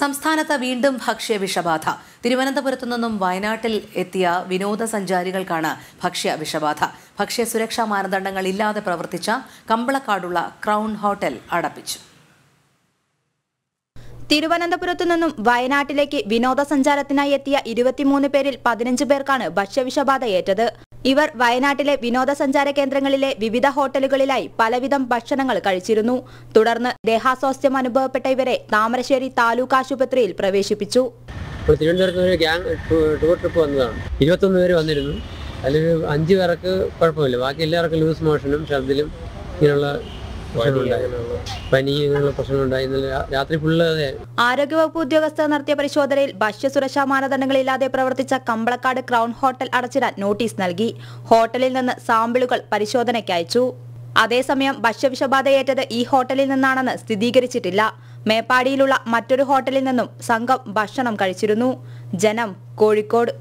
സംസ്ഥാനത്ത് വീണ്ടും ഭക്ഷ്യ വിഷബാധ തിരുവനന്തപുരത്തു നിന്നും വയനാട്ടിൽ എത്തിയ വിനോദസഞ്ചാരികൾക്കാണ് ഭക്ഷ്യ വിഷബാധ ഭക്ഷ്യ സുരക്ഷാ മാനദണ്ഡങ്ങൾ ഇല്ലാതെ പ്രവർത്തിച്ച കമ്പളക്കാടുള്ള ക്രൗൺ ഹോട്ടൽ അടപ്പിച്ചു തിരുവനന്തപുരത്തു നിന്നും വയനാട്ടിലേക്ക് വിനോദസഞ്ചാരത്തിനായി എത്തിയ ഇരുപത്തിമൂന്ന് പേരിൽ പതിനഞ്ച് പേർക്കാണ് ഭക്ഷ്യവിഷബാധയേറ്റത് ഇവർ വയനാട്ടിലെ വിനോദസഞ്ചാര കേന്ദ്രങ്ങളിലെ വിവിധ ഹോട്ടലുകളിലായി പലവിധം ഭക്ഷണങ്ങൾ കഴിച്ചിരുന്നു തുടർന്ന് ദേഹാസ്വാസ്ഥ്യം അനുഭവപ്പെട്ട ഇവരെ താമരശ്ശേരി താലൂക്ക് ആശുപത്രിയിൽ പ്രവേശിപ്പിച്ചു അഞ്ചു ഒരു ഗ്യാങ് ടൂർ ട്രിപ്പ് വന്നതാണ് വന്നിരുന്നു അതിൽ അഞ്ച് പേർക്ക് കുഴപ്പമില്ല ബാക്കി എല്ലാവർക്കും ലൂസ് മോഷനും ഛർദിലും ഇങ്ങനെയുള്ള രാത്രി ആരോഗ്യവകുപ്പ് ഉദ്യോഗസ്ഥർ നടത്തിയ പരിശോധനയിൽ ഭക്ഷ്യസുരക്ഷാ മാനദണ്ഡങ്ങളില്ലാതെ പ്രവർത്തിച്ച കമ്പളക്കാട് ക്രൗൺ ഹോട്ടൽ അടച്ചിടാൻ നോട്ടീസ് നൽകി ഹോട്ടലിൽ നിന്ന് സാമ്പിളുകൾ പരിശോധനയ്ക്ക് അയച്ചു അതേസമയം ഭക്ഷ്യവിഷബാധയേറ്റത് ഈ ഹോട്ടലിൽ നിന്നാണെന്ന് സ്ഥിരീകരിച്ചിട്ടില്ല മേപ്പാടിയിലുള്ള മറ്റൊരു ഹോട്ടലിൽ നിന്നും സംഘം ഭക്ഷണം കഴിച്ചിരുന്നു ജനം കോഴിക്കോട്